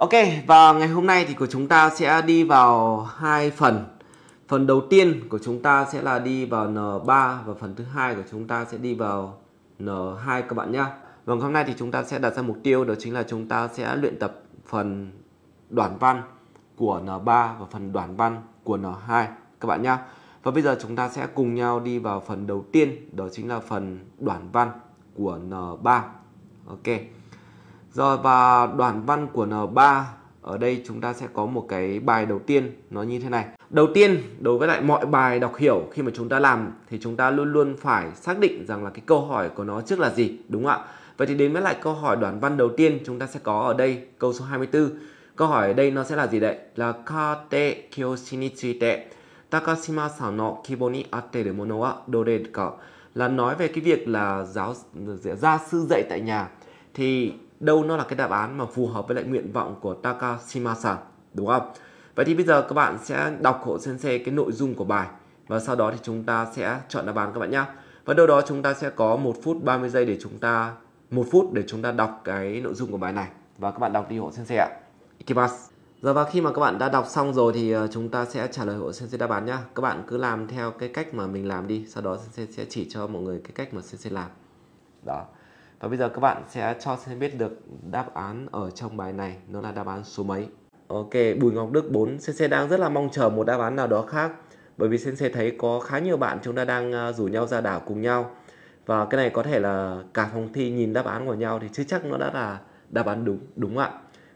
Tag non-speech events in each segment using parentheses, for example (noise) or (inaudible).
Ok và ngày hôm nay thì của chúng ta sẽ đi vào hai phần. Phần đầu tiên của chúng ta sẽ là đi vào N3 và phần thứ hai của chúng ta sẽ đi vào N2 các bạn nhé. Và vâng, hôm nay thì chúng ta sẽ đặt ra mục tiêu đó chính là chúng ta sẽ luyện tập phần đoạn văn của N3 và phần đoạn văn của N2 các bạn nhá. Và bây giờ chúng ta sẽ cùng nhau đi vào phần đầu tiên đó chính là phần đoạn văn của N3. Ok. Rồi và đoạn văn của N3 ở đây chúng ta sẽ có một cái bài đầu tiên nó như thế này. Đầu tiên, đối với lại mọi bài đọc hiểu khi mà chúng ta làm thì chúng ta luôn luôn phải xác định rằng là cái câu hỏi của nó trước là gì, đúng không ạ? Vậy thì đến với lại câu hỏi đoạn văn đầu tiên chúng ta sẽ có ở đây câu số 24. Câu hỏi ở đây nó sẽ là gì đấy? Là kate kyoshi ni tsuite Takashima-san no kibo ni atteru mono wa dore ka? Là nói về cái việc là giáo dạ, gia sư dạy tại nhà thì đâu nó là cái đáp án mà phù hợp với lại nguyện vọng của Takashimasa đúng không? Vậy thì bây giờ các bạn sẽ đọc hộ Xe cái nội dung của bài và sau đó thì chúng ta sẽ chọn đáp án các bạn nhé. Và đâu đó chúng ta sẽ có 1 phút 30 giây để chúng ta một phút để chúng ta đọc cái nội dung của bài này và các bạn đọc đi hộ Xe ạ. Ikimasu. Giờ dạ và khi mà các bạn đã đọc xong rồi thì ờ, chúng ta sẽ trả lời hộ Xe đáp án nhá. Các bạn cứ làm theo cái cách mà mình làm đi, sau đó sensei sẽ chỉ cho mọi người cái cách mà sensei làm. Đó. Và bây giờ các bạn sẽ cho xem biết được đáp án ở trong bài này nó là đáp án số mấy. Ok, Bùi Ngọc Đức 4, Sensei đang rất là mong chờ một đáp án nào đó khác bởi vì Sensei thấy có khá nhiều bạn chúng ta đang à, rủ nhau ra đảo cùng nhau và cái này có thể là cả phòng thi nhìn đáp án của nhau thì chưa chắc nó đã là đáp án đúng đúng ạ.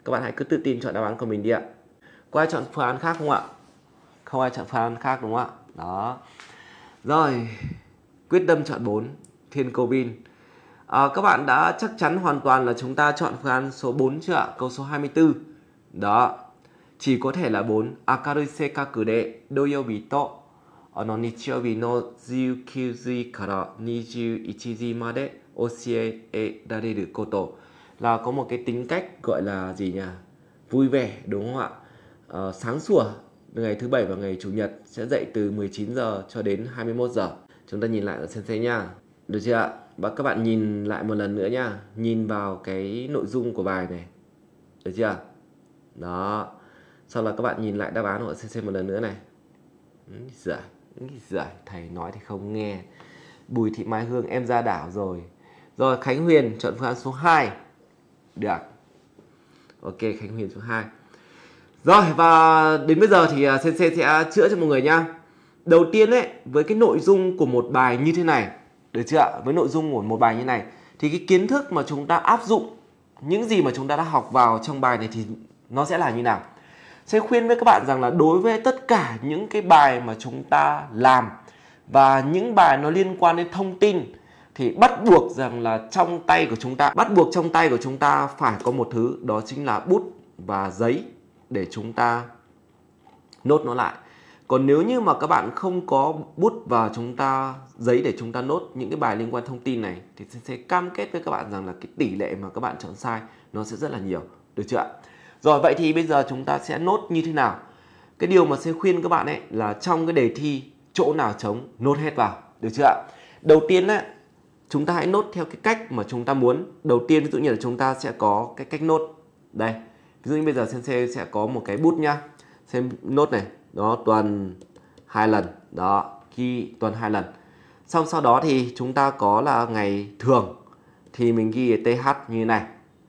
Các bạn hãy cứ tự tin chọn đáp án của mình đi ạ. Có ai chọn phương án khác không ạ? Không ai chọn phương án khác đúng không ạ? Đó. Rồi, quyết tâm chọn 4, Thiên Cầu Bin. À, các bạn đã chắc chắn hoàn toàn là chúng ta chọn phương án số 4 chưa ạ? Câu số 24. Đó. Chỉ có thể là 4. Akarui sekaku de doyobito no nichiyobi no 19時から21 là có một cái tính cách gọi là gì nhỉ? Vui vẻ đúng không ạ? À, sáng sủa ngày thứ bảy và ngày chủ nhật sẽ dậy từ 19 giờ cho đến 21 giờ. Chúng ta nhìn lại ở sensei nha. Được chưa ạ? và vâng, các bạn nhìn lại một lần nữa nha nhìn vào cái nội dung của bài này được chưa đó sau là các bạn nhìn lại đáp án của cc một lần nữa này giời giời thầy nói thì không nghe bùi thị mai hương em ra đảo rồi rồi khánh huyền chọn phương án số 2 được ok khánh huyền số 2 rồi và đến bây giờ thì cc à, sẽ chữa cho mọi người nha đầu tiên ấy với cái nội dung của một bài như thế này được chưa ạ với nội dung của một bài như này thì cái kiến thức mà chúng ta áp dụng những gì mà chúng ta đã học vào trong bài này thì nó sẽ là như nào sẽ khuyên với các bạn rằng là đối với tất cả những cái bài mà chúng ta làm và những bài nó liên quan đến thông tin thì bắt buộc rằng là trong tay của chúng ta bắt buộc trong tay của chúng ta phải có một thứ đó chính là bút và giấy để chúng ta nốt nó lại còn nếu như mà các bạn không có bút và chúng ta giấy để chúng ta nốt những cái bài liên quan thông tin này thì sẽ, cam kết với các bạn rằng là cái tỷ lệ mà các bạn chọn sai nó sẽ rất là nhiều được chưa ạ rồi vậy thì bây giờ chúng ta sẽ nốt như thế nào cái điều mà sẽ khuyên các bạn ấy là trong cái đề thi chỗ nào trống nốt hết vào được chưa ạ đầu tiên ấy, chúng ta hãy nốt theo cái cách mà chúng ta muốn đầu tiên ví dụ như là chúng ta sẽ có cái cách nốt đây ví dụ như bây giờ sensei sẽ có một cái bút nhá xem nốt này đó tuần hai lần đó ghi tuần hai lần xong sau đó thì chúng ta có là ngày thường thì mình ghi th như này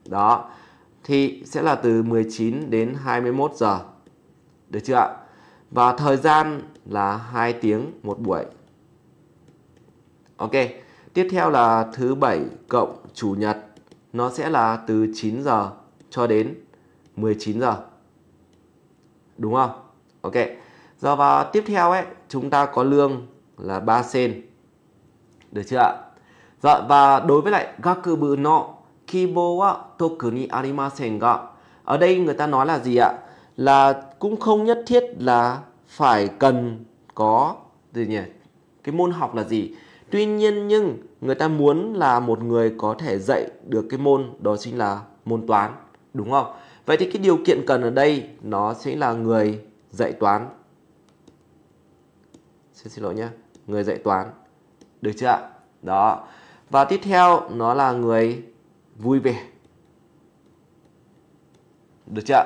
đó thì sẽ là từ 19 đến 21 giờ được chưa ạ và thời gian là 2 tiếng một buổi ok tiếp theo là thứ bảy cộng chủ nhật nó sẽ là từ 9 giờ cho đến 19 giờ đúng không ok do vào tiếp theo ấy chúng ta có lương là 3 sen được chưa ạ dạ, và đối với lại gakubu no kibo wa toku ni arimasen ga ở đây người ta nói là gì ạ là cũng không nhất thiết là phải cần có gì nhỉ cái môn học là gì tuy nhiên nhưng người ta muốn là một người có thể dạy được cái môn đó chính là môn toán đúng không vậy thì cái điều kiện cần ở đây nó sẽ là người dạy toán xin xin lỗi nhé người dạy toán được chưa ạ đó và tiếp theo nó là người vui vẻ được chưa ạ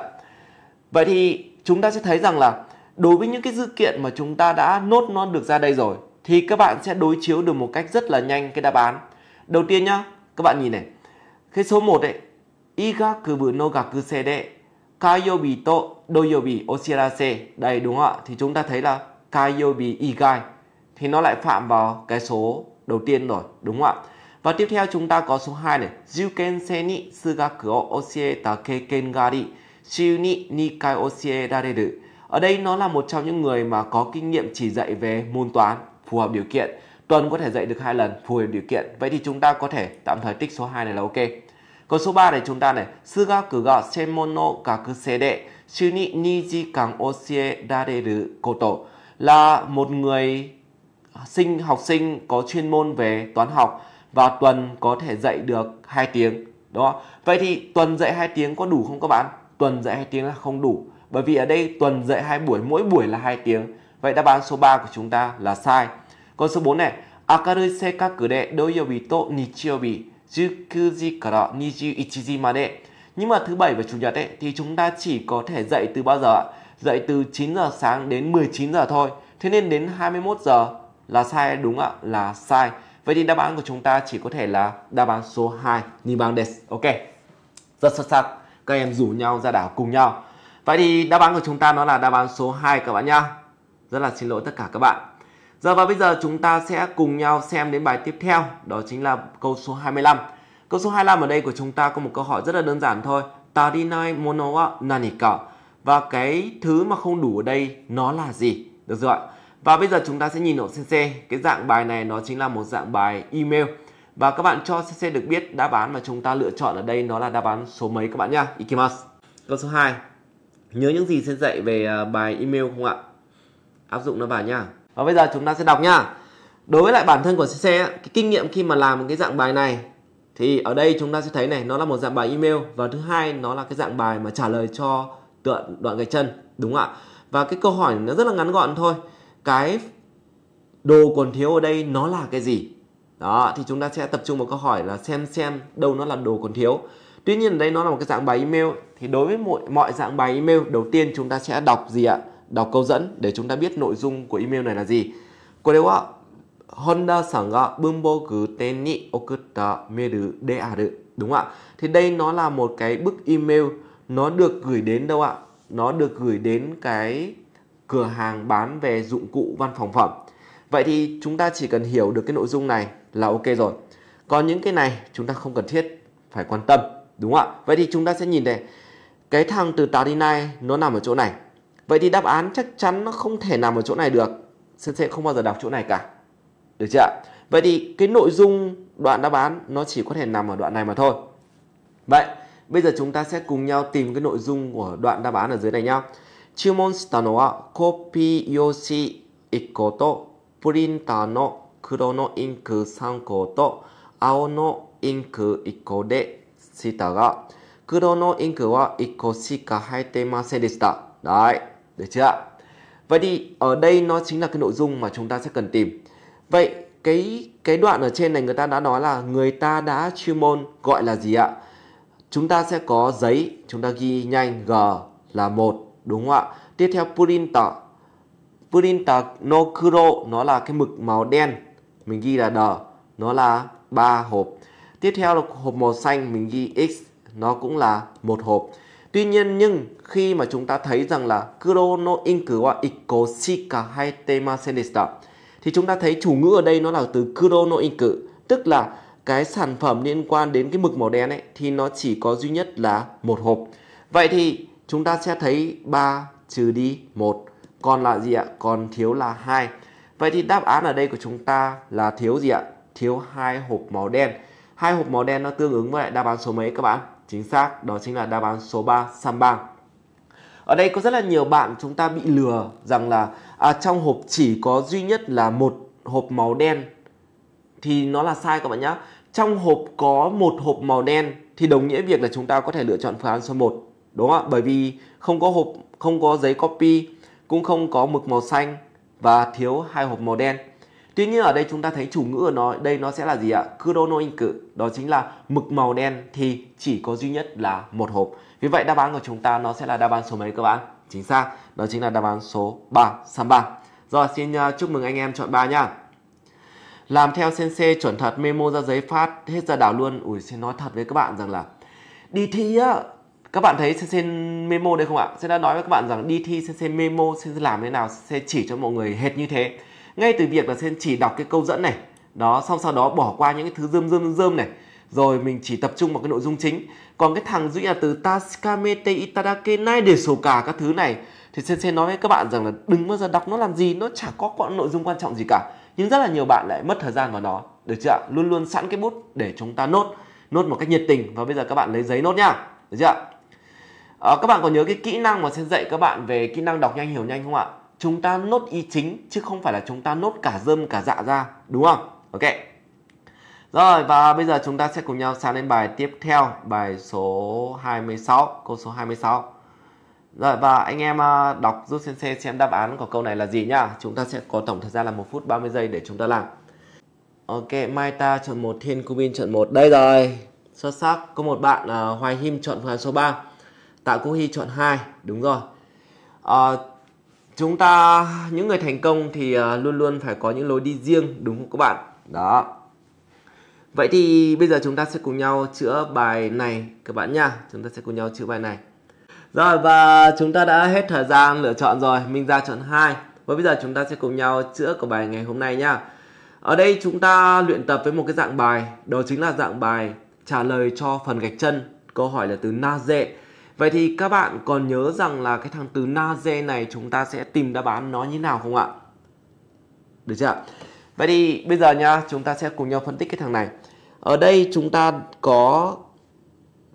vậy thì chúng ta sẽ thấy rằng là đối với những cái dữ kiện mà chúng ta đã nốt non được ra đây rồi thì các bạn sẽ đối chiếu được một cách rất là nhanh cái đáp án đầu tiên nhá các bạn nhìn này cái số 1 ấy igakubu no gakusei de kayobito Doyobi Oshirase đây đúng không ạ thì chúng ta thấy là Kayobi Igai thì nó lại phạm vào cái số đầu tiên rồi đúng không ạ và tiếp theo chúng ta có số 2 này Jukense ni sugaku o oshieta keiken gari ari shiu ni nikai oshirareru ở đây nó là một trong những người mà có kinh nghiệm chỉ dạy về môn toán phù hợp điều kiện tuần có thể dạy được hai lần phù hợp điều kiện vậy thì chúng ta có thể tạm thời tích số 2 này là ok còn số 3 này chúng ta này sugaku ga semono kakusei de 主に2 là một người sinh học sinh có chuyên môn về toán học và tuần có thể dạy được 2 tiếng. Đó. Vậy thì tuần dạy 2 tiếng có đủ không các bạn? Tuần dạy 2 tiếng là không đủ. Bởi vì ở đây tuần dạy 2 buổi, mỗi buổi là 2 tiếng. Vậy đáp án số 3 của chúng ta là sai. Còn số 4 này, 明るい性格で土曜日と日曜日19 Kara 21 Made nhưng mà thứ bảy và chủ nhật ấy thì chúng ta chỉ có thể dậy từ bao giờ ạ dậy từ 9 giờ sáng đến 19 giờ thôi thế nên đến 21 giờ là sai đúng ạ là sai vậy thì đáp án của chúng ta chỉ có thể là đáp án số 2 Nibang Des ok rất xuất sắc các em rủ nhau ra đảo cùng nhau vậy thì đáp án của chúng ta nó là đáp án số 2 các bạn nhá rất là xin lỗi tất cả các bạn Giờ và bây giờ chúng ta sẽ cùng nhau xem đến bài tiếp theo, đó chính là câu số 25. Câu số 25 ở đây của chúng ta có một câu hỏi rất là đơn giản thôi. Tarinai mono wa nanika. Và cái thứ mà không đủ ở đây nó là gì? Được rồi ạ. Và bây giờ chúng ta sẽ nhìn ở CC. Cái dạng bài này nó chính là một dạng bài email. Và các bạn cho CC được biết đáp án mà chúng ta lựa chọn ở đây nó là đáp án số mấy các bạn nhá. Ikimasu. Câu số 2. Nhớ những gì sẽ dạy về à, bài email không ạ? Áp dụng nó vào nhá. Và bây giờ chúng ta sẽ đọc nhá. Đối với lại bản thân của CC, cái kinh nghiệm khi mà làm cái dạng bài này thì ở đây chúng ta sẽ thấy này nó là một dạng bài email và thứ hai nó là cái dạng bài mà trả lời cho đoạn đoạn gạch chân đúng ạ và cái câu hỏi nó rất là ngắn gọn thôi cái đồ còn thiếu ở đây nó là cái gì đó thì chúng ta sẽ tập trung vào câu hỏi là xem xem đâu nó là đồ còn thiếu tuy nhiên ở đây nó là một cái dạng bài email thì đối với mọi mọi dạng bài email đầu tiên chúng ta sẽ đọc gì ạ đọc câu dẫn để chúng ta biết nội dung của email này là gì cô ạ Honda Meru 本田さんが文房具店に送ったメールである. Đúng ạ. Thì đây nó là một cái bức email nó được gửi đến đâu ạ? Nó được gửi đến cái cửa hàng bán về dụng cụ văn phòng phẩm. Vậy thì chúng ta chỉ cần hiểu được cái nội dung này là ok rồi. Còn những cái này chúng ta không cần thiết phải quan tâm, đúng không ạ? Vậy thì chúng ta sẽ nhìn này. Cái thằng từ Tarinai nó nằm ở chỗ này. Vậy thì đáp án chắc chắn nó không thể nằm ở chỗ này được. Sẽ không bao giờ đọc chỗ này cả. Được chưa ạ? Vậy thì cái nội dung đoạn đáp án nó chỉ có thể nằm ở đoạn này mà thôi. Vậy, bây giờ chúng ta sẽ cùng nhau tìm cái nội dung của đoạn đáp án ở dưới này nhá. Chumon shita no wa copy yoshi iko to printer no kuro no ink sanko to ao no ink iko de shita ga kuro no ink wa iko shika haite masen deshita. Đấy, được chưa ạ? Vậy thì ở đây nó chính là cái nội dung mà chúng ta sẽ cần tìm. Vậy cái cái đoạn ở trên này người ta đã nói là người ta đã chuyên môn gọi là gì ạ? Chúng ta sẽ có giấy, chúng ta ghi nhanh G là một đúng không ạ? Tiếp theo printer. Printer no kuro nó là cái mực màu đen. Mình ghi là D, nó là ba hộp. Tiếp theo là hộp màu xanh mình ghi X, nó cũng là một hộp. Tuy nhiên nhưng khi mà chúng ta thấy rằng là Kuro no inku wa ikko shika tema senista thì chúng ta thấy chủ ngữ ở đây nó là từ kurono inku tức là cái sản phẩm liên quan đến cái mực màu đen ấy thì nó chỉ có duy nhất là một hộp. Vậy thì chúng ta sẽ thấy 3 trừ đi 1 còn là gì ạ? Còn thiếu là 2. Vậy thì đáp án ở đây của chúng ta là thiếu gì ạ? Thiếu hai hộp màu đen. Hai hộp màu đen nó tương ứng với lại đáp án số mấy các bạn? Chính xác, đó chính là đáp án số 3 Sambang. Ở đây có rất là nhiều bạn chúng ta bị lừa rằng là à, trong hộp chỉ có duy nhất là một hộp màu đen thì nó là sai các bạn nhé trong hộp có một hộp màu đen thì đồng nghĩa việc là chúng ta có thể lựa chọn phương án số 1 đúng không ạ bởi vì không có hộp không có giấy copy cũng không có mực màu xanh và thiếu hai hộp màu đen tuy nhiên ở đây chúng ta thấy chủ ngữ ở nó đây nó sẽ là gì ạ in inku đó chính là mực màu đen thì chỉ có duy nhất là một hộp vì vậy đáp án của chúng ta nó sẽ là đáp án số mấy các bạn chính xác đó chính là đáp án số 3 samba. rồi xin à, chúc mừng anh em chọn 3 nha làm theo sensei chuẩn thật memo ra giấy phát hết ra đảo luôn ủi xin nói thật với các bạn rằng là đi thi á các bạn thấy sensei memo đây không ạ sẽ đã nói với các bạn rằng đi thi sensei memo sẽ làm thế nào sẽ chỉ cho mọi người hết như thế ngay từ việc là sẽ chỉ đọc cái câu dẫn này đó xong sau đó bỏ qua những cái thứ dơm dơm dơm này rồi mình chỉ tập trung vào cái nội dung chính còn cái thằng duy là từ taskamete itadake nai để sổ cả các thứ này thì sensei nói với các bạn rằng là đừng bao giờ đọc nó làm gì nó chả có quãng nội dung quan trọng gì cả nhưng rất là nhiều bạn lại mất thời gian vào nó được chưa luôn luôn sẵn cái bút để chúng ta nốt nốt một cách nhiệt tình và bây giờ các bạn lấy giấy nốt nhá được chưa à, các bạn còn nhớ cái kỹ năng mà sẽ dạy các bạn về kỹ năng đọc nhanh hiểu nhanh không ạ chúng ta nốt ý chính chứ không phải là chúng ta nốt cả dơm cả dạ ra đúng không ok rồi và bây giờ chúng ta sẽ cùng nhau sang đến bài tiếp theo, bài số 26, câu số 26. Rồi và anh em à, đọc giúp Sensei xem đáp án của câu này là gì nhá. Chúng ta sẽ có tổng thời gian là 1 phút 30 giây để chúng ta làm. Ok, Mai ta chọn 1, Thiên Kubin chọn 1. Đây rồi, xuất sắc. Có một bạn uh, Hoài Him chọn phương án số 3. Tạ Cú Hy chọn 2, đúng rồi. Uh, chúng ta, những người thành công thì uh, luôn luôn phải có những lối đi riêng, đúng không các bạn? Đó Vậy thì bây giờ chúng ta sẽ cùng nhau chữa bài này các bạn nha. Chúng ta sẽ cùng nhau chữa bài này. Rồi và chúng ta đã hết thời gian lựa chọn rồi. Mình ra chọn 2. Và bây giờ chúng ta sẽ cùng nhau chữa của bài ngày hôm nay nha. Ở đây chúng ta luyện tập với một cái dạng bài. Đó chính là dạng bài trả lời cho phần gạch chân. Câu hỏi là từ na dệ. Vậy thì các bạn còn nhớ rằng là cái thằng từ na dê này chúng ta sẽ tìm đáp án nó như nào không ạ? Được chưa ạ? Vậy thì bây giờ nha, chúng ta sẽ cùng nhau phân tích cái thằng này. Ở đây chúng ta có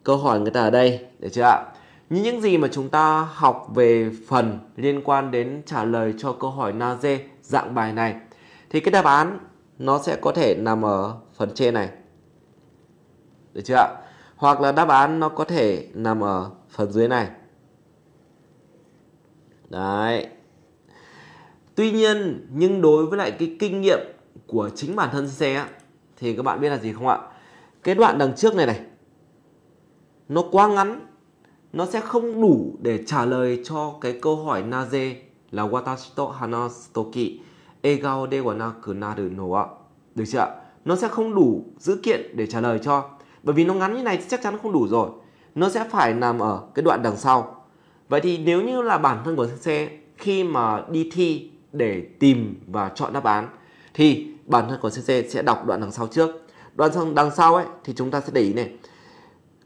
câu hỏi người ta ở đây, được chưa ạ? Như những gì mà chúng ta học về phần liên quan đến trả lời cho câu hỏi Naze dạng bài này thì cái đáp án nó sẽ có thể nằm ở phần trên này. Được chưa ạ? Hoặc là đáp án nó có thể nằm ở phần dưới này. Đấy. Tuy nhiên nhưng đối với lại cái kinh nghiệm của chính bản thân xe á, thì các bạn biết là gì không ạ? Cái đoạn đằng trước này này nó quá ngắn, nó sẽ không đủ để trả lời cho cái câu hỏi naze là watashi to hanastoki egao de wa nakunaru no wa. Được chưa ạ? Nó sẽ không đủ dữ kiện để trả lời cho. Bởi vì nó ngắn như này chắc chắn không đủ rồi. Nó sẽ phải nằm ở cái đoạn đằng sau. Vậy thì nếu như là bản thân của xe khi mà đi thi để tìm và chọn đáp án thì bản thân của CC sẽ đọc đoạn đằng sau trước đoạn sang đằng sau ấy thì chúng ta sẽ để ý này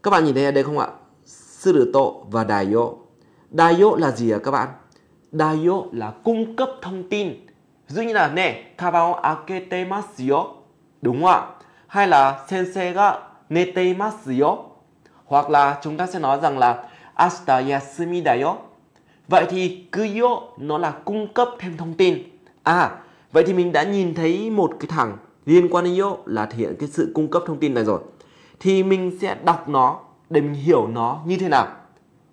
các bạn nhìn thấy ở đây không ạ sư tử tổ và đài yô đài yô là gì ạ các bạn đài yô là cung cấp thông tin dụ như là nè kabao aketemasu yo đúng không ạ hay là sensei ga netemasu yo hoặc là chúng ta sẽ nói rằng là asta yasumi da yo vậy thì cứ kuyo nó là cung cấp thêm thông tin à Vậy thì mình đã nhìn thấy một cái thằng liên quan đến iốt là thể hiện cái sự cung cấp thông tin này rồi. Thì mình sẽ đọc nó để mình hiểu nó như thế nào.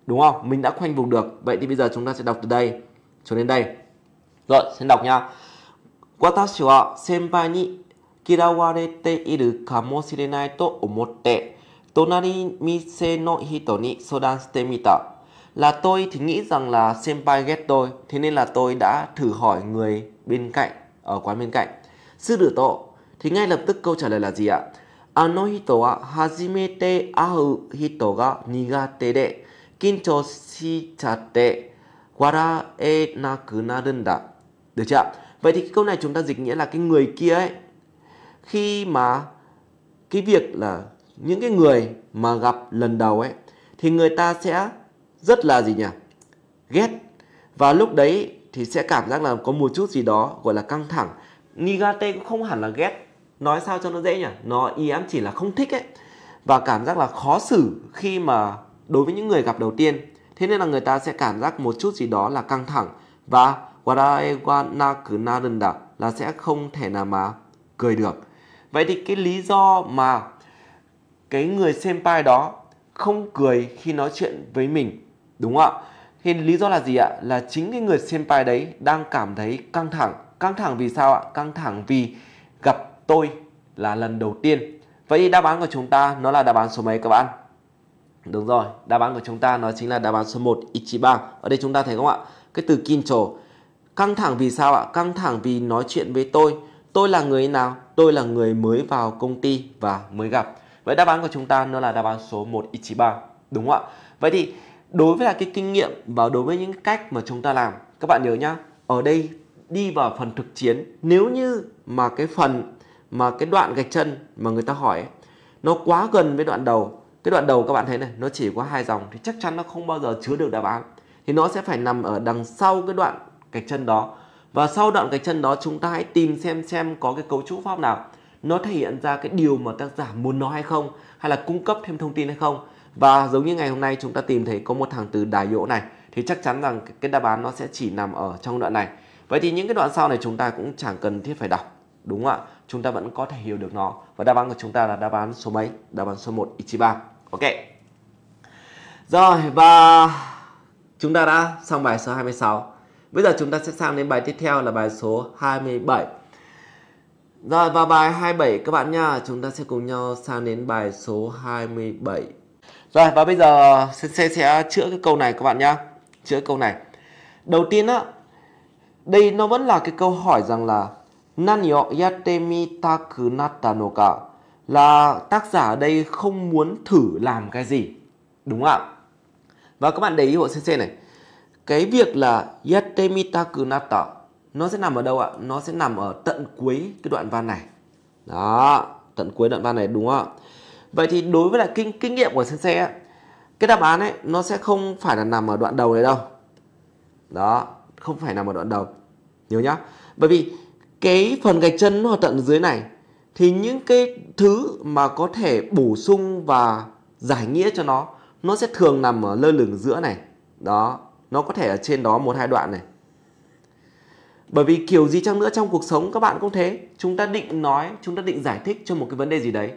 Đúng không? Mình đã khoanh vùng được. Vậy thì bây giờ chúng ta sẽ đọc từ đây cho đến đây. Rồi, sẽ đọc nha. là tôi thì nghĩ rằng là senpai ghét tôi, thế nên là tôi đã thử hỏi người bên cạnh ở quán bên cạnh. Sư tử tổ thì ngay lập tức câu trả lời là gì ạ? Ano hito wa hajimete ahu hito ga nigate de kincho shichatte warae naku narunda. Được chưa Vậy thì cái câu này chúng ta dịch nghĩa là cái người kia ấy khi mà cái việc là những cái người mà gặp lần đầu ấy thì người ta sẽ rất là gì nhỉ? Ghét. Và lúc đấy thì sẽ cảm giác là có một chút gì đó gọi là căng thẳng nigate cũng không hẳn là ghét nói sao cho nó dễ nhỉ nó ý em chỉ là không thích ấy và cảm giác là khó xử khi mà đối với những người gặp đầu tiên thế nên là người ta sẽ cảm giác một chút gì đó là căng thẳng và wa waraewanakurnarunda là sẽ không thể nào mà cười được vậy thì cái lý do mà cái người senpai đó không cười khi nói chuyện với mình đúng không ạ thì lý do là gì ạ? Là chính cái người senpai đấy đang cảm thấy căng thẳng. Căng thẳng vì sao ạ? Căng thẳng vì gặp tôi là lần đầu tiên. Vậy thì đáp án của chúng ta nó là đáp án số mấy các bạn? Đúng rồi, đáp án của chúng ta nó chính là đáp án số 1 Ichiban. Ở đây chúng ta thấy không ạ? Cái từ Kincho. Căng thẳng vì sao ạ? Căng thẳng vì nói chuyện với tôi. Tôi là người nào? Tôi là người mới vào công ty và mới gặp. Vậy đáp án của chúng ta nó là đáp án số 1 Ichiban. Đúng không ạ? Vậy thì đối với là cái kinh nghiệm và đối với những cách mà chúng ta làm các bạn nhớ nhá ở đây đi vào phần thực chiến nếu như mà cái phần mà cái đoạn gạch chân mà người ta hỏi ấy, nó quá gần với đoạn đầu cái đoạn đầu các bạn thấy này nó chỉ có hai dòng thì chắc chắn nó không bao giờ chứa được đáp án thì nó sẽ phải nằm ở đằng sau cái đoạn gạch chân đó và sau đoạn gạch chân đó chúng ta hãy tìm xem xem có cái cấu trúc pháp nào nó thể hiện ra cái điều mà tác giả muốn nói hay không hay là cung cấp thêm thông tin hay không và giống như ngày hôm nay chúng ta tìm thấy có một thằng từ đài dỗ này thì chắc chắn rằng cái đáp án nó sẽ chỉ nằm ở trong đoạn này. Vậy thì những cái đoạn sau này chúng ta cũng chẳng cần thiết phải đọc. Đúng không ạ? Chúng ta vẫn có thể hiểu được nó. Và đáp án của chúng ta là đáp án số mấy? Đáp án số 1 Ichiban. Ok. Rồi và chúng ta đã xong bài số 26. Bây giờ chúng ta sẽ sang đến bài tiếp theo là bài số 27. Rồi và bài 27 các bạn nha, chúng ta sẽ cùng nhau sang đến bài số 27. Rồi và bây giờ sẽ sẽ chữa cái câu này các bạn nhá. Chữa câu này. Đầu tiên á đây nó vẫn là cái câu hỏi rằng là nani o natta no ka là tác giả ở đây không muốn thử làm cái gì. Đúng không ạ? Và các bạn để ý hộ CC này. Cái việc là yatemi taku natta nó sẽ nằm ở đâu ạ? Nó sẽ nằm ở tận cuối cái đoạn văn này. Đó, tận cuối đoạn văn này đúng không ạ? vậy thì đối với lại kinh kinh nghiệm của sensei á cái đáp án ấy nó sẽ không phải là nằm ở đoạn đầu này đâu đó không phải nằm ở đoạn đầu nhớ nhá bởi vì cái phần gạch chân nó ở tận dưới này thì những cái thứ mà có thể bổ sung và giải nghĩa cho nó nó sẽ thường nằm ở lơ lửng giữa này đó nó có thể ở trên đó một hai đoạn này bởi vì kiểu gì chăng nữa trong cuộc sống các bạn cũng thế chúng ta định nói chúng ta định giải thích cho một cái vấn đề gì đấy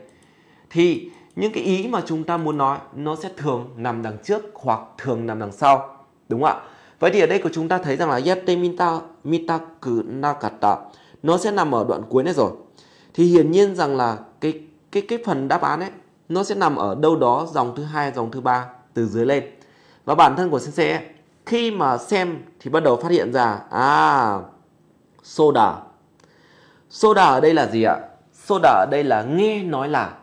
thì những cái ý mà chúng ta muốn nói nó sẽ thường nằm đằng trước hoặc thường nằm đằng sau đúng không ạ vậy thì ở đây của chúng ta thấy rằng là yate mita mitaku nakata nó sẽ nằm ở đoạn cuối này rồi thì hiển nhiên rằng là cái cái cái phần đáp án ấy nó sẽ nằm ở đâu đó dòng thứ hai dòng thứ ba từ dưới lên và bản thân của sensei khi mà xem thì bắt đầu phát hiện ra à soda soda ở đây là gì ạ soda ở đây là nghe nói là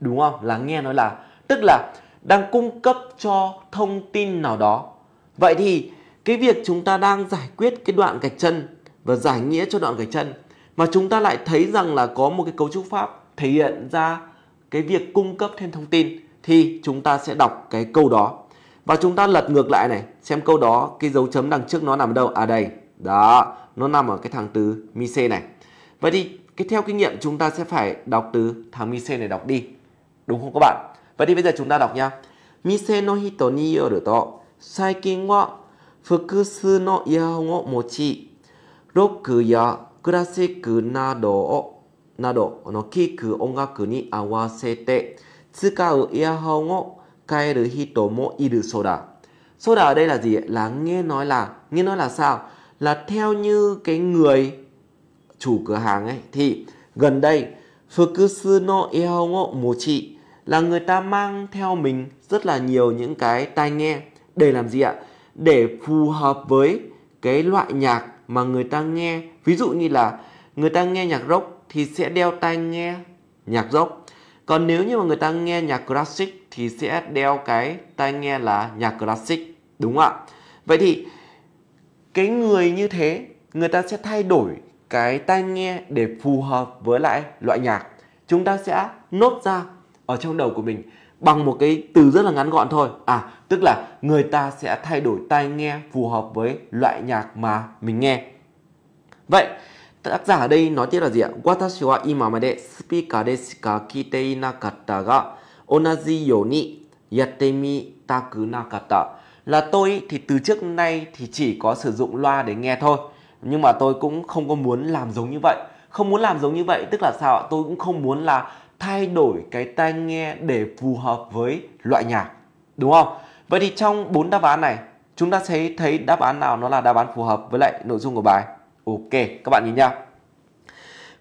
đúng không là nghe nói là tức là đang cung cấp cho thông tin nào đó vậy thì cái việc chúng ta đang giải quyết cái đoạn gạch chân và giải nghĩa cho đoạn gạch chân mà chúng ta lại thấy rằng là có một cái cấu trúc pháp thể hiện ra cái việc cung cấp thêm thông tin thì chúng ta sẽ đọc cái câu đó và chúng ta lật ngược lại này xem câu đó cái dấu chấm đằng trước nó nằm ở đâu à đây đó nó nằm ở cái thằng từ mi c này vậy thì cái theo kinh nghiệm chúng ta sẽ phải đọc từ thằng mi c này đọc đi Đúng không các bạn? Vậy thì bây giờ chúng ta đọc nha. Mise no hito ni yoru to, saikin wa fukusu no iahon o mochi, roku ya classic nado o nado no kiku ongaku ni awasete tsukau iahon o kaeru hito mo iru soda. Soda ở đây là gì? Là nghe nói là, nghe nói là sao? Là theo như cái người chủ cửa hàng ấy thì gần đây Fukusu no iahon o mochi là người ta mang theo mình rất là nhiều những cái tai nghe để làm gì ạ? Để phù hợp với cái loại nhạc mà người ta nghe. Ví dụ như là người ta nghe nhạc rock thì sẽ đeo tai nghe nhạc rock. Còn nếu như mà người ta nghe nhạc classic thì sẽ đeo cái tai nghe là nhạc classic, đúng không ạ? Vậy thì cái người như thế người ta sẽ thay đổi cái tai nghe để phù hợp với lại loại nhạc. Chúng ta sẽ nốt ra ở trong đầu của mình bằng một cái từ rất là ngắn gọn thôi à tức là người ta sẽ thay đổi tai nghe phù hợp với loại nhạc mà mình nghe vậy tác giả ở đây nói tiếp là gì ạ watashi wa ima made speaker de shika kite inakatta ga onaji you ni yatte mitaku nakatta là tôi thì từ trước nay thì chỉ có sử dụng loa để nghe thôi nhưng mà tôi cũng không có muốn làm giống như vậy không muốn làm giống như vậy tức là sao ạ tôi cũng không muốn là thay đổi cái tai nghe để phù hợp với loại nhạc đúng không vậy thì trong bốn đáp án này chúng ta thấy thấy đáp án nào nó là đáp án phù hợp với lại nội dung của bài ok các bạn nhìn nhá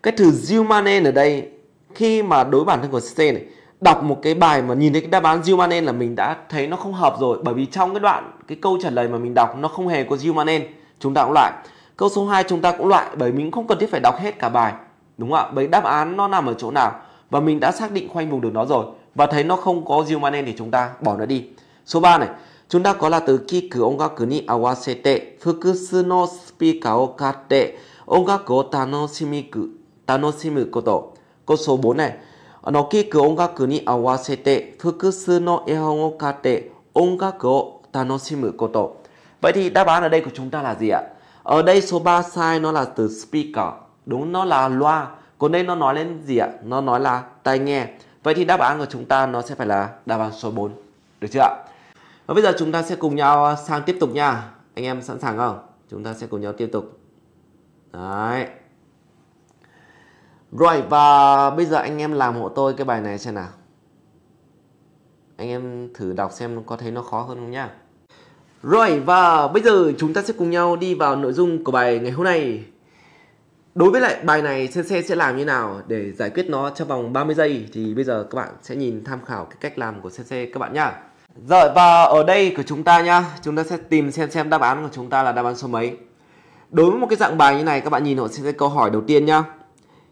cái từ Zillmanen ở đây khi mà đối bản thân của C này đọc một cái bài mà nhìn thấy cái đáp án Zillmanen là mình đã thấy nó không hợp rồi bởi vì trong cái đoạn cái câu trả lời mà mình đọc nó không hề có Zillmanen chúng ta cũng loại câu số 2 chúng ta cũng loại bởi mình không cần thiết phải đọc hết cả bài đúng không ạ bởi đáp án nó nằm ở chỗ nào và mình đã xác định khoanh vùng được nó rồi và thấy nó không có Zilmanen thì chúng ta bỏ nó đi số 3 này chúng ta có là từ kiku ongaku ni awasete fukusu no speaker o kate ongaku o tanoshimiku tanoshimu koto câu số 4 này nó kiku ongaku ni awasete fukusu no ehon o kate ongaku o tanoshimu koto vậy thì đáp án ở đây của chúng ta là gì ạ ở đây số 3 sai nó là từ speaker đúng nó là loa còn đây nó nói lên gì ạ? Nó nói là tai nghe. Vậy thì đáp án của chúng ta nó sẽ phải là đáp án số 4. Được chưa ạ? Và bây giờ chúng ta sẽ cùng nhau sang tiếp tục nha. Anh em sẵn sàng không? Chúng ta sẽ cùng nhau tiếp tục. Đấy. Rồi và bây giờ anh em làm hộ tôi cái bài này xem nào. Anh em thử đọc xem có thấy nó khó hơn không nhá. Rồi và bây giờ chúng ta sẽ cùng nhau đi vào nội dung của bài ngày hôm nay. Đối với lại bài này CC sẽ làm như nào để giải quyết nó trong vòng 30 giây thì bây giờ các bạn sẽ nhìn tham khảo cái cách làm của CC các bạn nhá. Rồi và ở đây của chúng ta nhá, chúng ta sẽ tìm xem xem đáp án của chúng ta là đáp án số mấy. Đối với một cái dạng bài như này các bạn nhìn hộ CC câu hỏi đầu tiên nhá.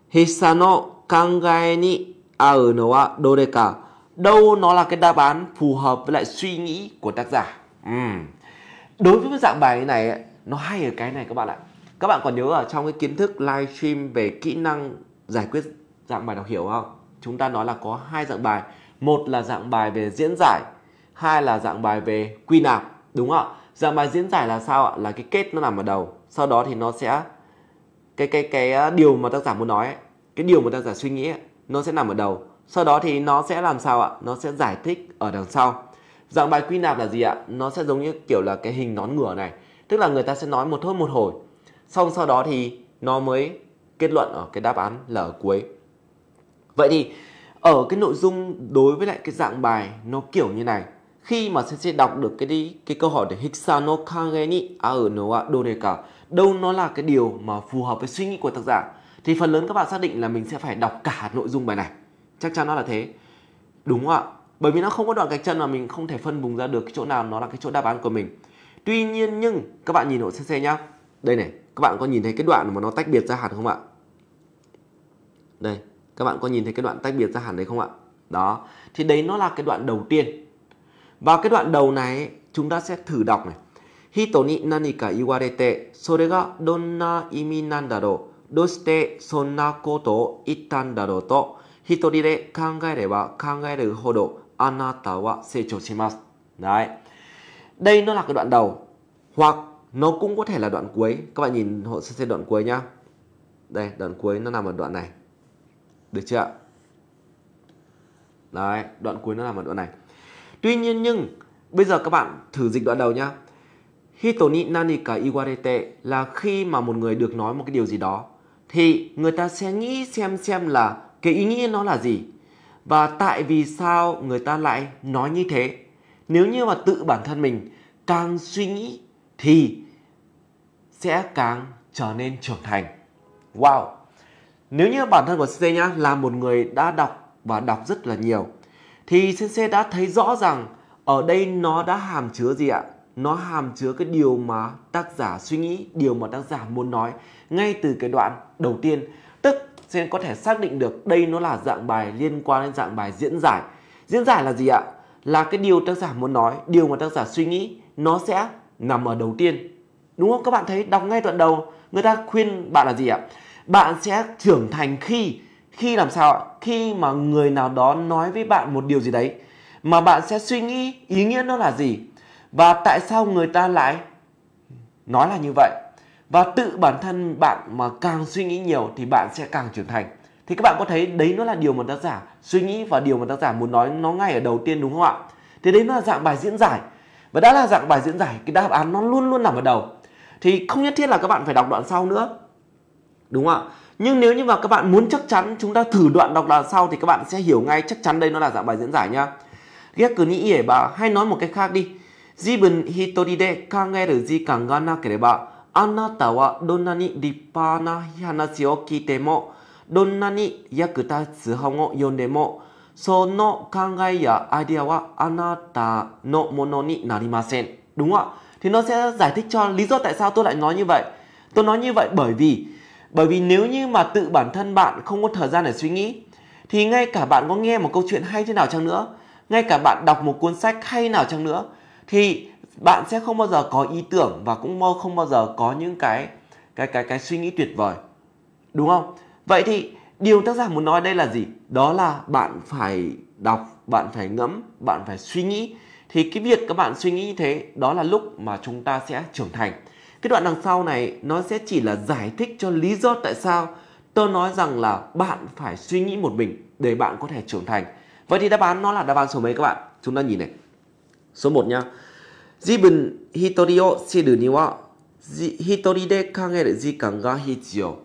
Hisano no kangae ni au no wa dore ka? Đâu nó là cái đáp án phù hợp với lại suy nghĩ của tác giả. Ừ. Đối với một dạng bài như này nó hay ở cái này các bạn ạ các bạn còn nhớ ở trong cái kiến thức livestream về kỹ năng giải quyết dạng bài đọc hiểu không chúng ta nói là có hai dạng bài một là dạng bài về diễn giải hai là dạng bài về quy nạp đúng không ạ dạng bài diễn giải là sao ạ là cái kết nó nằm ở đầu sau đó thì nó sẽ cái cái cái à, điều mà tác giả muốn nói ấy, cái điều mà tác giả suy nghĩ ấy, nó sẽ nằm ở đầu sau đó thì nó sẽ làm sao ạ nó sẽ giải thích ở đằng sau dạng bài quy nạp là gì ạ nó sẽ giống như kiểu là cái hình nón ngửa này tức là người ta sẽ nói một thôi một hồi Xong sau đó thì nó mới kết luận ở cái đáp án là ở cuối. Vậy thì ở cái nội dung đối với lại cái dạng bài nó kiểu như này. Khi mà sensei đọc được cái đi cái câu hỏi để Hixano Kage ni Aono wa Doneka, đâu nó là cái điều mà phù hợp với suy nghĩ của tác giả thì phần lớn các bạn xác định là mình sẽ phải đọc cả nội dung bài này. Chắc chắn nó là thế. Đúng không ạ? Bởi vì nó không có đoạn gạch chân mà mình không thể phân vùng ra được cái chỗ nào nó là cái chỗ đáp án của mình. Tuy nhiên nhưng các bạn nhìn hộ sensei nhá. Đây này, các bạn có nhìn thấy cái đoạn mà nó tách biệt ra hẳn không ạ đây các bạn có nhìn thấy cái đoạn tách biệt ra hẳn đấy không ạ đó thì đấy nó là cái đoạn đầu tiên và cái đoạn đầu này chúng ta sẽ thử đọc này Hito ni iwarete sore ga donna imi nan daro doshite sonna koto ittan daro to hitori de kangaereba kangaeru hodo anata wa seichou shimasu. Đấy. Đây nó là cái đoạn đầu. Hoặc nó cũng có thể là đoạn cuối các bạn nhìn hộ sẽ xem đoạn cuối nhá đây đoạn cuối nó nằm ở đoạn này được chưa đấy đoạn cuối nó nằm ở đoạn này tuy nhiên nhưng bây giờ các bạn thử dịch đoạn đầu nhá hitoni ka iwarete là khi mà một người được nói một cái điều gì đó thì người ta sẽ nghĩ xem xem là cái ý nghĩa nó là gì và tại vì sao người ta lại nói như thế nếu như mà tự bản thân mình càng suy nghĩ thì sẽ càng trở nên trưởng thành. Wow! Nếu như bản thân của Sensei nhá là một người đã đọc và đọc rất là nhiều thì Sensei đã thấy rõ rằng ở đây nó đã hàm chứa gì ạ? Nó hàm chứa cái điều mà tác giả suy nghĩ, điều mà tác giả muốn nói ngay từ cái đoạn đầu tiên. Tức Sensei có thể xác định được đây nó là dạng bài liên quan đến dạng bài diễn giải. Diễn giải là gì ạ? Là cái điều tác giả muốn nói, điều mà tác giả suy nghĩ nó sẽ nằm ở đầu tiên Đúng không? Các bạn thấy đọc ngay đoạn đầu người ta khuyên bạn là gì ạ? Bạn sẽ trưởng thành khi khi làm sao ạ? Khi mà người nào đó nói với bạn một điều gì đấy mà bạn sẽ suy nghĩ ý nghĩa nó là gì và tại sao người ta lại nói là như vậy. Và tự bản thân bạn mà càng suy nghĩ nhiều thì bạn sẽ càng trưởng thành. Thì các bạn có thấy đấy nó là điều mà tác giả suy nghĩ và điều mà tác giả muốn nói nó ngay ở đầu tiên đúng không ạ? Thì đấy nó là dạng bài diễn giải. Và đã là dạng bài diễn giải, cái đáp án nó luôn luôn nằm ở đầu thì không nhất thiết là các bạn phải đọc đoạn sau nữa đúng không ạ nhưng nếu như mà các bạn muốn chắc chắn chúng ta thử đoạn đọc đoạn sau thì các bạn sẽ hiểu ngay chắc chắn đây nó là dạng bài diễn giải nhá Gekuni bà, hay nói một cách khác đi Zibun hitori kangeru kangeru jikan ga nakereba anata wa donna ni rippa na hanashi o kitemo donna ni yakutatsu hon o yondemo đúng không ạ? thì nó sẽ giải thích cho lý do tại sao tôi lại nói như vậy tôi nói như vậy bởi vì bởi vì nếu như mà tự bản thân bạn không có thời gian để suy nghĩ thì ngay cả bạn có nghe một câu chuyện hay thế nào chăng nữa ngay cả bạn đọc một cuốn sách hay nào chăng nữa thì bạn sẽ không bao giờ có ý tưởng và cũng không bao giờ có những cái cái cái cái suy nghĩ tuyệt vời đúng không vậy thì điều tác giả muốn nói đây là gì đó là bạn phải đọc bạn phải ngẫm bạn phải suy nghĩ thì cái việc các bạn suy nghĩ như thế đó là lúc mà chúng ta sẽ trưởng thành cái đoạn đằng sau này nó sẽ chỉ là giải thích cho lý do tại sao tôi nói rằng là bạn phải suy nghĩ một mình để bạn có thể trưởng thành vậy thì đáp án nó là đáp án số mấy các bạn chúng ta nhìn này số 1 nhá Jibun hitori o shiru ni wa hitori de kageru jikan ga hitsuyou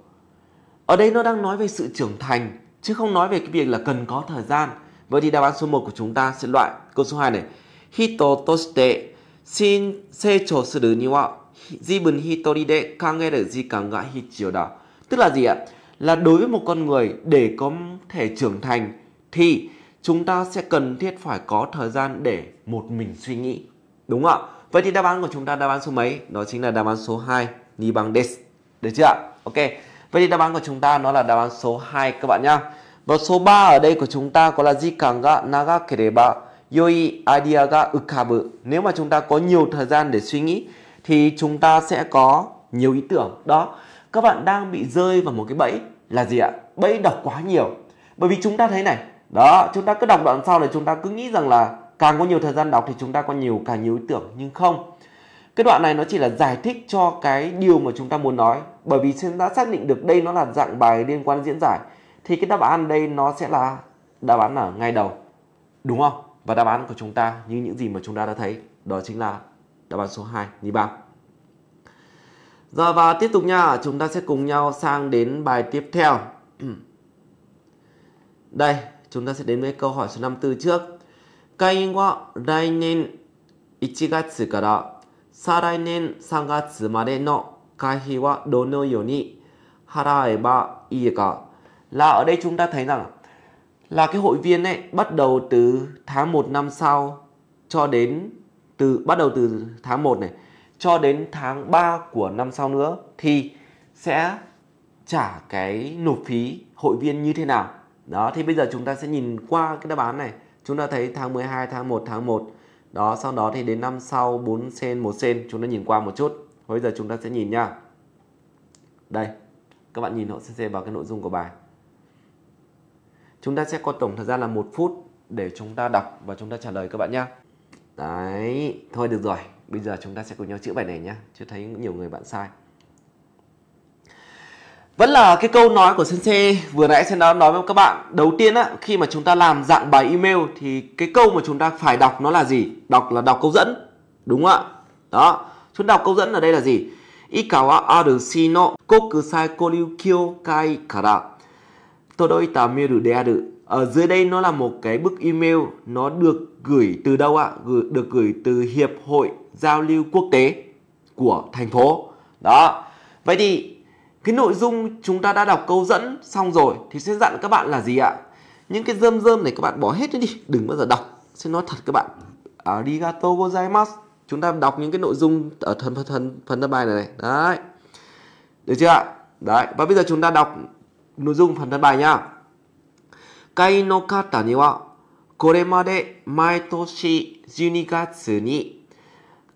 Ở đây nó đang nói về sự trưởng thành chứ không nói về cái việc là cần có thời gian Vậy thì đáp án số 1 của chúng ta sẽ loại câu số 2 này 人として成長するには自分一人で考える時間が必要だ tức là gì ạ là đối với một con người để có thể trưởng thành thì chúng ta sẽ cần thiết phải có thời gian để một mình suy nghĩ đúng không ạ vậy thì đáp án của chúng ta đáp án số mấy đó chính là đáp án số 2 ni bằng des được chưa ạ ok vậy thì đáp án của chúng ta nó là đáp án số 2 các bạn nhá và số 3 ở đây của chúng ta có là gì càng ga naga kereba yoi idea ga ukabu. Nếu mà chúng ta có nhiều thời gian để suy nghĩ thì chúng ta sẽ có nhiều ý tưởng. Đó, các bạn đang bị rơi vào một cái bẫy là gì ạ? Bẫy đọc quá nhiều. Bởi vì chúng ta thấy này, đó, chúng ta cứ đọc đoạn sau này chúng ta cứ nghĩ rằng là càng có nhiều thời gian đọc thì chúng ta có nhiều càng nhiều ý tưởng nhưng không. Cái đoạn này nó chỉ là giải thích cho cái điều mà chúng ta muốn nói bởi vì chúng ta xác định được đây nó là dạng bài liên quan đến diễn giải thì cái đáp án đây nó sẽ là đáp án ở ngay đầu. Đúng không? Và đáp án của chúng ta như những gì mà chúng ta đã thấy đó chính là đáp án số 2, ba. giờ và tiếp tục nha, chúng ta sẽ cùng nhau sang đến bài tiếp theo. (clears throat) Đây, chúng ta sẽ đến với câu hỏi số 54 trước. Kain wa rainen 1月から再来年3月までの会費はどのように払えばいいか Là ở đây chúng ta thấy rằng là cái hội viên ấy bắt đầu từ tháng 1 năm sau cho đến từ bắt đầu từ tháng 1 này cho đến tháng 3 của năm sau nữa thì sẽ trả cái nộp phí hội viên như thế nào. Đó thì bây giờ chúng ta sẽ nhìn qua cái đáp án này. Chúng ta thấy tháng 12, tháng 1, tháng 1. Đó sau đó thì đến năm sau 4 sen 1 sen chúng ta nhìn qua một chút. Bây giờ chúng ta sẽ nhìn nha. Đây. Các bạn nhìn hộ CC vào cái nội dung của bài chúng ta sẽ có tổng thời gian là một phút để chúng ta đọc và chúng ta trả lời các bạn nhé đấy thôi được rồi bây giờ chúng ta sẽ cùng nhau chữa bài này nhé chưa thấy nhiều người bạn sai vẫn là cái câu nói của sensei vừa nãy sensei đã nói với các bạn đầu tiên á khi mà chúng ta làm dạng bài email thì cái câu mà chúng ta phải đọc nó là gì đọc là đọc câu dẫn đúng không ạ đó chúng ta đọc câu dẫn ở đây là gì ikawa aru no kokusai koryukyo kai kara Todo Itamiru Dearu. Ở dưới đây nó là một cái bức email nó được gửi từ đâu ạ? Gửi, được gửi từ Hiệp hội Giao lưu Quốc tế của thành phố. Đó. Vậy thì cái nội dung chúng ta đã đọc câu dẫn xong rồi thì sẽ dặn các bạn là gì ạ? Những cái dơm dơm này các bạn bỏ hết đi, đừng bao giờ đọc. Sẽ nói thật các bạn. Arigato gozaimasu. Chúng ta đọc những cái nội dung ở phần phần phần, phần bài này này. Đấy. Được chưa ạ? Đấy, và bây giờ chúng ta đọc nội dung phần thân bài nhá. Kai no kata ni wa kore made maitoshi 12月に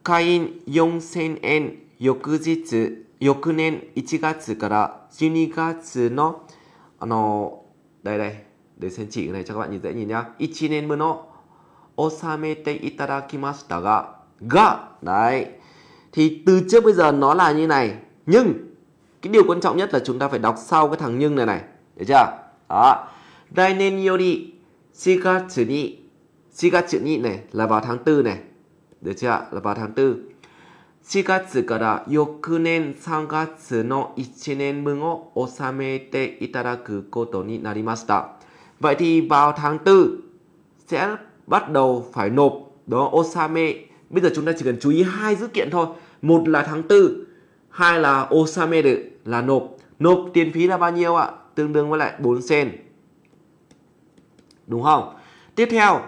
会員4000円翌日、翌年1月から12月のあの đây đây để xem chỉ này cho các bạn nhìn dễ nhìn nhá. Ichinen no osamete itarakimashita ga ga đấy. Thì từ trước bây giờ nó là như này, nhưng cái điều quan trọng nhất là chúng ta phải đọc sau cái thằng nhưng này này được chưa đó đại nên yori shigatsu ni shigatsu ni này là vào tháng tư này được chưa là vào tháng tư yoku no 4月から翌年3月の narimasta vậy thì vào tháng tư sẽ bắt đầu phải nộp đó Osame. Bây giờ chúng ta chỉ cần chú ý hai dữ kiện thôi. Một là tháng tư hai là Osame được là nộp. Nộp tiền phí là bao nhiêu ạ? Tương đương với lại 4 sen. Đúng không? Tiếp theo,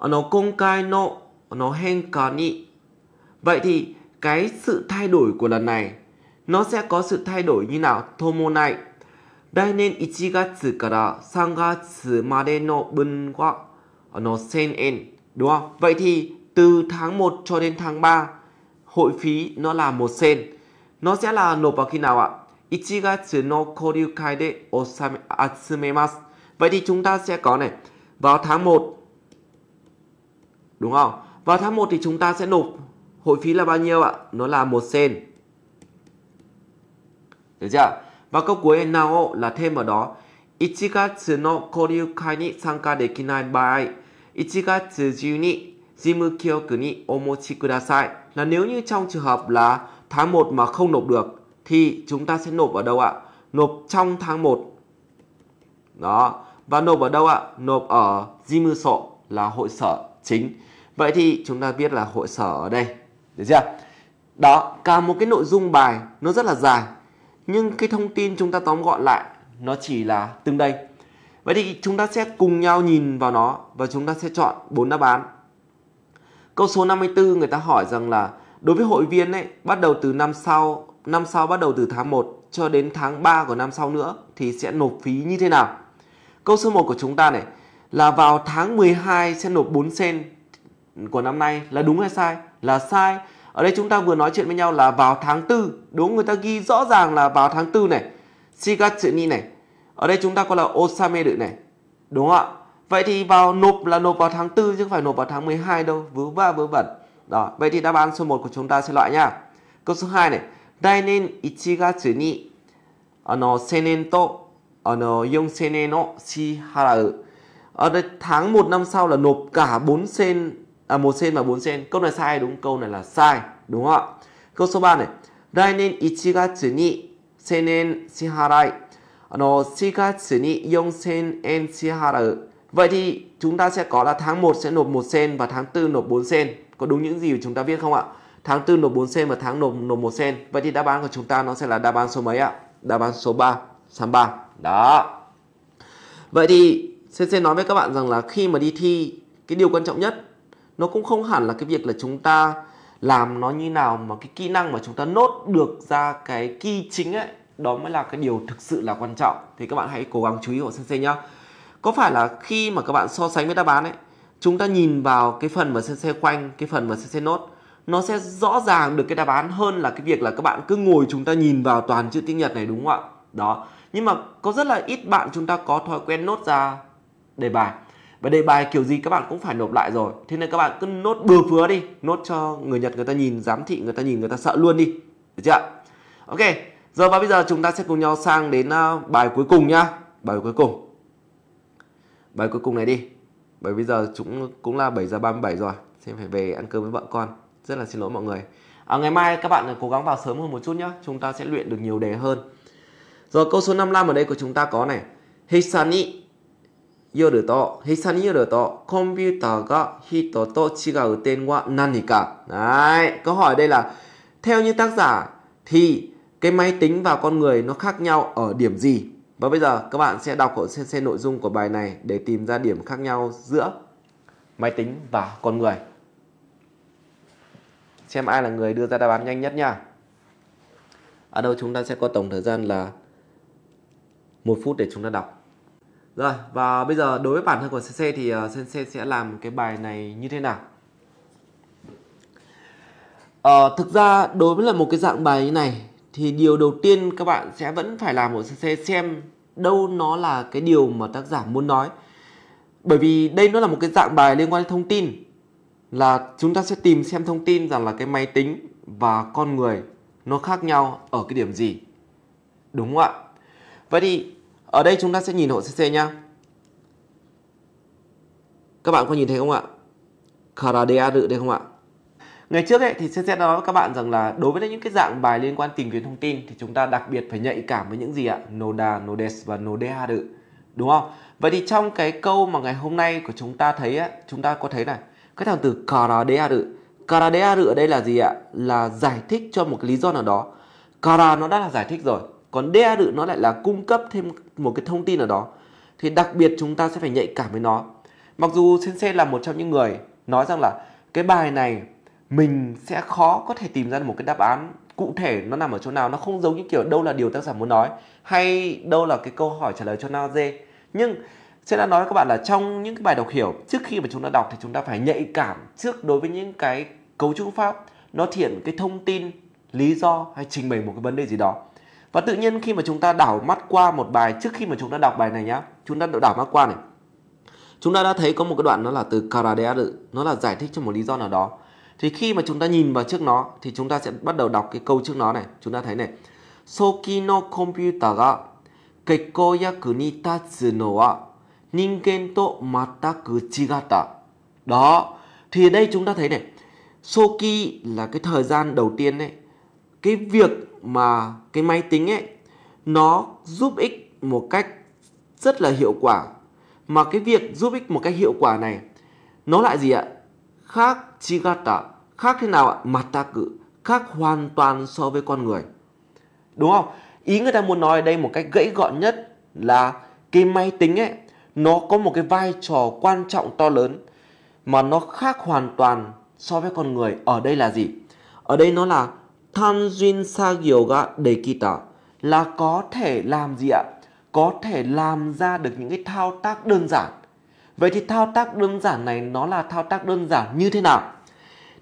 nó công cai nộ, nó hen có nhị. Vậy thì cái sự thay đổi của lần này nó sẽ có sự thay đổi như nào? thô Tomo này. nên 1月から3月までの分は nó 1000 yên đúng không? Vậy thì từ tháng 1 cho đến tháng 3 hội phí nó là 1 sen nó sẽ là nộp vào khi nào ạ? 1 vậy thì chúng ta sẽ có này, vào tháng 1. Đúng không? Vào tháng 1 thì chúng ta sẽ nộp hội phí là bao nhiêu ạ? Nó là 1 sen. Được chưa? Và câu cuối nào là thêm vào đó. 1 kudasai là nếu như trong trường hợp là tháng 1 mà không nộp được thì chúng ta sẽ nộp ở đâu ạ? Nộp trong tháng 1. Đó, và nộp ở đâu ạ? Nộp ở Jimu sổ là hội sở chính. Vậy thì chúng ta viết là hội sở ở đây. Được chưa? Đó, cả một cái nội dung bài nó rất là dài. Nhưng cái thông tin chúng ta tóm gọn lại nó chỉ là tương đây. Vậy thì chúng ta sẽ cùng nhau nhìn vào nó và chúng ta sẽ chọn bốn đáp án. Câu số 54 người ta hỏi rằng là Đối với hội viên ấy, bắt đầu từ năm sau, năm sau bắt đầu từ tháng 1 cho đến tháng 3 của năm sau nữa thì sẽ nộp phí như thế nào? Câu số 1 của chúng ta này là vào tháng 12 sẽ nộp 4 sen của năm nay là đúng hay sai? Là sai. Ở đây chúng ta vừa nói chuyện với nhau là vào tháng 4, đúng người ta ghi rõ ràng là vào tháng 4 này. Shigatsuni này. Ở đây chúng ta có là Osame đự này. Đúng không ạ? Vậy thì vào nộp là nộp vào tháng 4 chứ không phải nộp vào tháng 12 đâu, vớ va vớ vẩn. Đó, vậy thì đáp án số 1 của chúng ta sẽ loại nha. Câu số 2 này, nên 1月にあの青年とあの4000 ở đây tháng 1 năm sau là nộp cả 4 sen à 1 sen và 4 sen. Câu này sai đúng, câu này là sai, đúng không ạ? Câu số 3 này. 来年1月に1000円支払いあの4月に4000 vậy thì chúng ta sẽ có là tháng 1 sẽ nộp 1 sen và tháng 4 nộp 4 sen có đúng những gì chúng ta viết không ạ? Tháng 4 nộp 4 sen và tháng nộp nộp 1 sen. Vậy thì đáp án của chúng ta nó sẽ là đáp án số mấy ạ? Đáp án số 3, tháng Đó. Vậy thì CC nói với các bạn rằng là khi mà đi thi cái điều quan trọng nhất nó cũng không hẳn là cái việc là chúng ta làm nó như nào mà cái kỹ năng mà chúng ta nốt được ra cái kỳ chính ấy đó mới là cái điều thực sự là quan trọng thì các bạn hãy cố gắng chú ý hộ sensei nhá có phải là khi mà các bạn so sánh với đáp án ấy chúng ta nhìn vào cái phần mà xe quanh cái phần mà xe nốt nó sẽ rõ ràng được cái đáp án hơn là cái việc là các bạn cứ ngồi chúng ta nhìn vào toàn chữ tiếng Nhật này đúng không ạ? Đó. Nhưng mà có rất là ít bạn chúng ta có thói quen nốt ra đề bài. Và đề bài kiểu gì các bạn cũng phải nộp lại rồi. Thế nên các bạn cứ nốt bừa phứa đi, nốt cho người Nhật người ta nhìn, giám thị người ta nhìn người ta sợ luôn đi. Được chưa Ok. Giờ và bây giờ chúng ta sẽ cùng nhau sang đến à, bài cuối cùng nhá. Bài cuối cùng. Bài cuối cùng này đi bởi bây giờ chúng cũng là 7 giờ 37 rồi thì phải về ăn cơm với vợ con rất là xin lỗi mọi người à, ngày mai các bạn cố gắng vào sớm hơn một chút nhé chúng ta sẽ luyện được nhiều đề hơn rồi câu số 55 ở đây của chúng ta có này Hisani yoru to Hisani yoru to Computer ga hito to chigau tên wa nani ka Đấy, câu hỏi đây là Theo như tác giả thì cái máy tính và con người nó khác nhau ở điểm gì và bây giờ các bạn sẽ đọc xem, xem nội dung của bài này để tìm ra điểm khác nhau giữa máy tính và con người. Xem ai là người đưa ra đáp án nhanh nhất nha. Ở à đâu chúng ta sẽ có tổng thời gian là một phút để chúng ta đọc. Rồi và bây giờ đối với bản thân của CC thì CC ờ, sẽ làm cái bài này như thế nào? Ờ, thực ra đối với là một cái dạng bài như này thì điều đầu tiên các bạn sẽ vẫn phải làm một CC xem đâu nó là cái điều mà tác giả muốn nói. Bởi vì đây nó là một cái dạng bài liên quan đến thông tin là chúng ta sẽ tìm xem thông tin rằng là cái máy tính và con người nó khác nhau ở cái điểm gì. Đúng không ạ? Vậy thì ở đây chúng ta sẽ nhìn hộ CC nhá. Các bạn có nhìn thấy không ạ? Khara đa đây không ạ? ngày trước ấy thì CZ đã nói với các bạn rằng là đối với những cái dạng bài liên quan tìm kiếm thông tin thì chúng ta đặc biệt phải nhạy cảm với những gì ạ Noda, Nodes và Nodehad đúng không vậy thì trong cái câu mà ngày hôm nay của chúng ta thấy ấy, chúng ta có thấy này cái thằng từ Karadead Karadead ở đây là gì ạ là giải thích cho một cái lý do nào đó Kara nó đã là giải thích rồi còn Dead nó lại là cung cấp thêm một cái thông tin nào đó thì đặc biệt chúng ta sẽ phải nhạy cảm với nó mặc dù Sensei là một trong những người nói rằng là cái bài này mình sẽ khó có thể tìm ra một cái đáp án cụ thể nó nằm ở chỗ nào nó không giống như kiểu đâu là điều tác giả muốn nói hay đâu là cái câu hỏi trả lời cho nào dê nhưng sẽ đã nói các bạn là trong những cái bài đọc hiểu trước khi mà chúng ta đọc thì chúng ta phải nhạy cảm trước đối với những cái cấu trúc pháp nó thiện cái thông tin lý do hay trình bày một cái vấn đề gì đó và tự nhiên khi mà chúng ta đảo mắt qua một bài trước khi mà chúng ta đọc bài này nhá chúng ta đảo mắt qua này chúng ta đã thấy có một cái đoạn nó là từ Karadea nó là giải thích cho một lý do nào đó thì khi mà chúng ta nhìn vào trước nó thì chúng ta sẽ bắt đầu đọc cái câu trước nó này. Chúng ta thấy này. Soki no computer ga kekko yaku ni tatsu no wa ningen to mataku chigata. Đó. Thì đây chúng ta thấy này. Soki là cái thời gian đầu tiên đấy. Cái việc mà cái máy tính ấy nó giúp ích một cách rất là hiệu quả mà cái việc giúp ích một cách hiệu quả này nó lại gì ạ khác chigata, khác thế nào ạ? Mataku, khác hoàn toàn so với con người. Đúng không? Ý người ta muốn nói ở đây một cách gãy gọn nhất là cái máy tính ấy nó có một cái vai trò quan trọng to lớn mà nó khác hoàn toàn so với con người. Ở đây là gì? Ở đây nó là Tanjin Sagyo ga Dekita là có thể làm gì ạ? Có thể làm ra được những cái thao tác đơn giản Vậy thì thao tác đơn giản này nó là thao tác đơn giản như thế nào?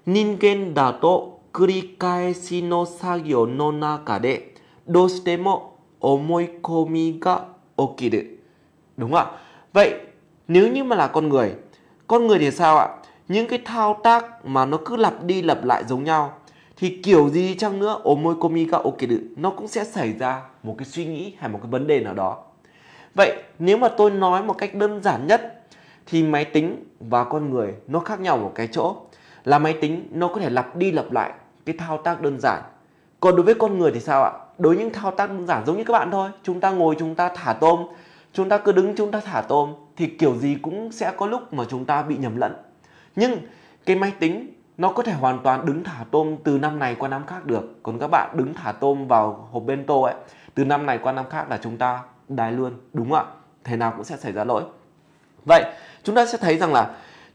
Ningen da to kurikaeshi no sagyo no naka de doshitemo omoikomi ga okiru. Đúng ạ. Vậy nếu như mà là con người, con người thì sao ạ? Những cái thao tác mà nó cứ lặp đi lặp lại giống nhau thì kiểu gì chăng nữa omoikomi ga okiru nó cũng sẽ xảy ra một cái suy nghĩ hay một cái vấn đề nào đó. Vậy nếu mà tôi nói một cách đơn giản nhất thì máy tính và con người nó khác nhau một cái chỗ là máy tính nó có thể lặp đi lặp lại cái thao tác đơn giản còn đối với con người thì sao ạ đối với những thao tác đơn giản giống như các bạn thôi chúng ta ngồi chúng ta thả tôm chúng ta cứ đứng chúng ta thả tôm thì kiểu gì cũng sẽ có lúc mà chúng ta bị nhầm lẫn nhưng cái máy tính nó có thể hoàn toàn đứng thả tôm từ năm này qua năm khác được còn các bạn đứng thả tôm vào hộp bento ấy từ năm này qua năm khác là chúng ta đái luôn đúng không ạ thế nào cũng sẽ xảy ra lỗi Vậy chúng ta sẽ thấy rằng là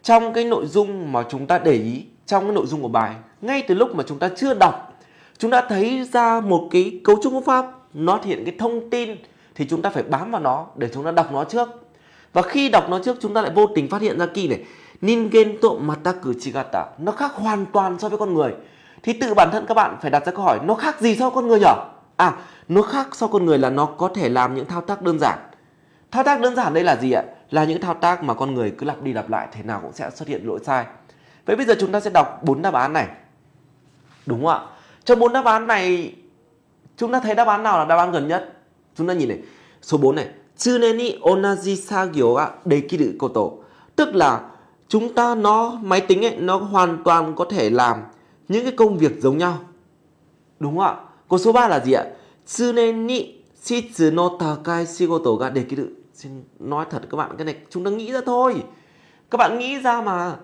trong cái nội dung mà chúng ta để ý trong cái nội dung của bài ngay từ lúc mà chúng ta chưa đọc chúng ta thấy ra một cái cấu trúc ngữ pháp nó thể hiện cái thông tin thì chúng ta phải bám vào nó để chúng ta đọc nó trước và khi đọc nó trước chúng ta lại vô tình phát hiện ra kỳ này ningen to mataku chigata nó khác hoàn toàn so với con người thì tự bản thân các bạn phải đặt ra câu hỏi nó khác gì so với con người nhở à nó khác so với con người là nó có thể làm những thao tác đơn giản thao tác đơn giản đây là gì ạ là những thao tác mà con người cứ lặp đi lặp lại thế nào cũng sẽ xuất hiện lỗi sai. Vậy bây giờ chúng ta sẽ đọc bốn đáp án này. Đúng không ạ? Trong bốn đáp án này chúng ta thấy đáp án nào là đáp án gần nhất? Chúng ta nhìn này, số 4 này, tsunen ni onaji sagyo ga dekiru koto, tức là chúng ta nó máy tính ấy nó hoàn toàn có thể làm những cái công việc giống nhau. Đúng không ạ? Còn số 3 là gì ạ? Tsunen ni shitsu no takai shigoto ga dekiru xin nói thật các bạn cái này chúng ta nghĩ ra thôi các bạn nghĩ ra mà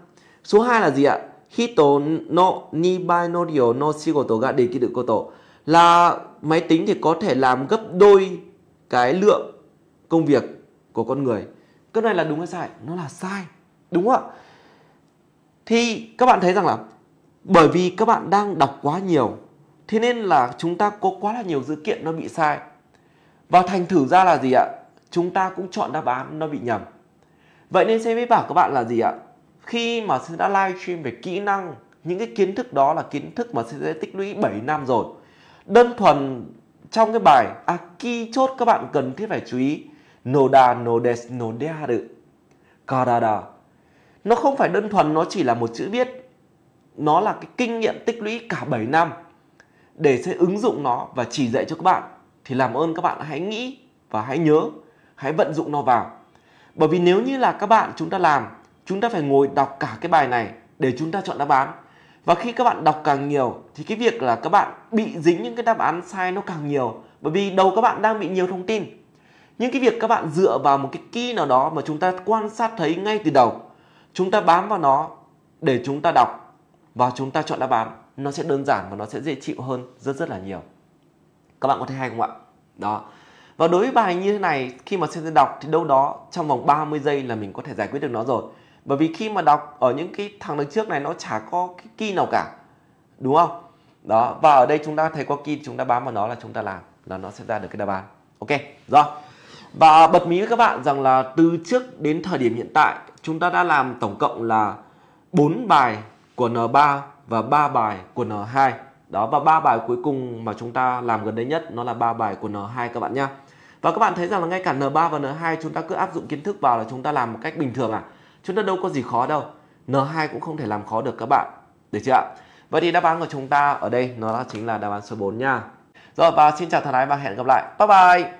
số 2 là gì ạ hito no nibai no ryo no shigoto ga dekiru koto là máy tính thì có thể làm gấp đôi cái lượng công việc của con người cái này là đúng hay sai nó là sai đúng không ạ thì các bạn thấy rằng là bởi vì các bạn đang đọc quá nhiều thế nên là chúng ta có quá là nhiều dữ kiện nó bị sai và thành thử ra là gì ạ chúng ta cũng chọn đáp án nó bị nhầm vậy nên sẽ mới bảo các bạn là gì ạ khi mà sẽ đã live stream về kỹ năng những cái kiến thức đó là kiến thức mà sẽ tích lũy 7 năm rồi đơn thuần trong cái bài à, key chốt các bạn cần thiết phải chú ý noda nodes nodearu karada nó không phải đơn thuần nó chỉ là một chữ viết nó là cái kinh nghiệm tích lũy cả 7 năm để sẽ ứng dụng nó và chỉ dạy cho các bạn thì làm ơn các bạn hãy nghĩ và hãy nhớ hãy vận dụng nó vào. Bởi vì nếu như là các bạn chúng ta làm, chúng ta phải ngồi đọc cả cái bài này để chúng ta chọn đáp án. Và khi các bạn đọc càng nhiều thì cái việc là các bạn bị dính những cái đáp án sai nó càng nhiều bởi vì đầu các bạn đang bị nhiều thông tin. Nhưng cái việc các bạn dựa vào một cái key nào đó mà chúng ta quan sát thấy ngay từ đầu, chúng ta bám vào nó để chúng ta đọc và chúng ta chọn đáp án, nó sẽ đơn giản và nó sẽ dễ chịu hơn rất rất là nhiều. Các bạn có thấy hay không ạ? Đó. Và đối với bài như thế này khi mà xem đọc thì đâu đó trong vòng 30 giây là mình có thể giải quyết được nó rồi. Bởi vì khi mà đọc ở những cái thằng đằng trước này nó chả có cái key nào cả. Đúng không? Đó, và ở đây chúng ta thấy có key chúng ta bám vào nó là chúng ta làm là nó sẽ ra được cái đáp án. Ok, rồi. Và bật mí với các bạn rằng là từ trước đến thời điểm hiện tại chúng ta đã làm tổng cộng là 4 bài của N3 và 3 bài của N2. Đó và ba bài cuối cùng mà chúng ta làm gần đây nhất nó là ba bài của N2 các bạn nhá và các bạn thấy rằng là ngay cả N3 và N2 chúng ta cứ áp dụng kiến thức vào là chúng ta làm một cách bình thường à chúng ta đâu có gì khó đâu N2 cũng không thể làm khó được các bạn được chưa ạ Vậy thì đáp án của chúng ta ở đây nó chính là đáp án số 4 nha rồi và xin chào thân ái và hẹn gặp lại bye bye